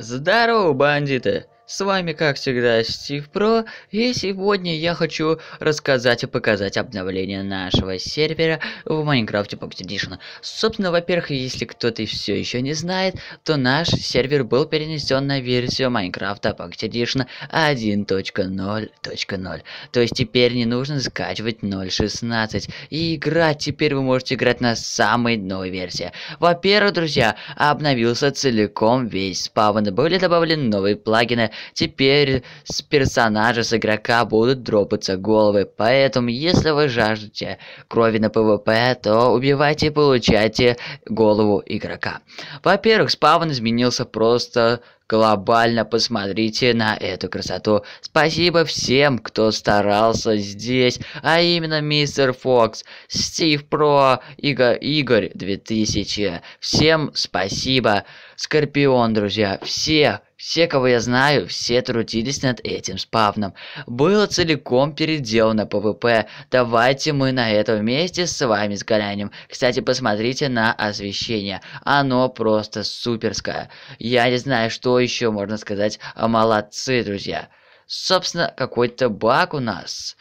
Здорово, бандиты! С вами, как всегда, Стив Про, и сегодня я хочу рассказать и показать обновление нашего сервера в Майнкрафте Pocket Edition. Собственно, во-первых, если кто-то все еще не знает, то наш сервер был перенесен на версию Майнкрафта Pocket Edition 1.0.0. То есть теперь не нужно скачивать 0.16 и играть, теперь вы можете играть на самой новой версии. Во-первых, друзья, обновился целиком весь спавн, были добавлены новые плагины, теперь с персонажа с игрока будут дропаться головы. Поэтому, если вы жаждете крови на ПВП, то убивайте и получайте голову игрока. Во-первых, спавн изменился просто глобально посмотрите на эту красоту. Спасибо всем, кто старался здесь, а именно мистер Фокс, Стив Про, Иго, Игорь 2000. Всем спасибо, Скорпион, друзья, все все, кого я знаю, все трудились над этим спавном. Было целиком переделано ПВП. Давайте мы на этом месте с вами сгорянем. Кстати, посмотрите на освещение. Оно просто суперское. Я не знаю, что еще можно сказать. Молодцы, друзья. Собственно, какой-то баг у нас.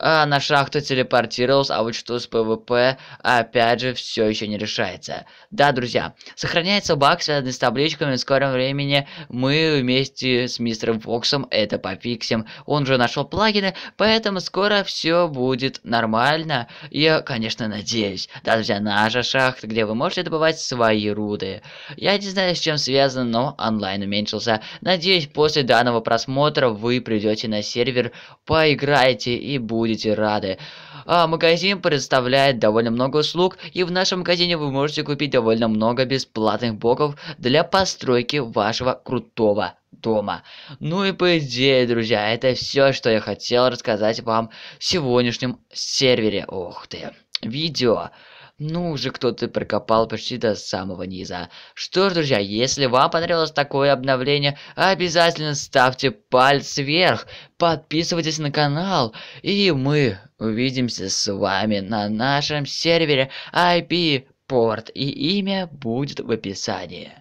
А на шахту телепортировался, а вот что с ПВП, опять же, все еще не решается. Да, друзья, сохраняется баг, связанный с табличками. В скором времени мы вместе с мистером Фоксом это пофиксим. Он же нашел плагины, поэтому скоро все будет нормально. Я, конечно, надеюсь. Да, друзья, наша шахта, где вы можете добывать свои руды. Я не знаю, с чем связано, но онлайн уменьшился. Надеюсь, после данного просмотра вы придете на сервер, поиграете и будете будете рады. А, магазин представляет довольно много услуг, и в нашем магазине вы можете купить довольно много бесплатных блоков для постройки вашего крутого дома. Ну и по идее, друзья, это все, что я хотел рассказать вам в сегодняшнем сервере. Ух ты, видео. Ну уже кто-то прокопал почти до самого низа. Что ж, друзья, если вам понравилось такое обновление, обязательно ставьте палец вверх, подписывайтесь на канал, и мы увидимся с вами на нашем сервере IP порт, и имя будет в описании.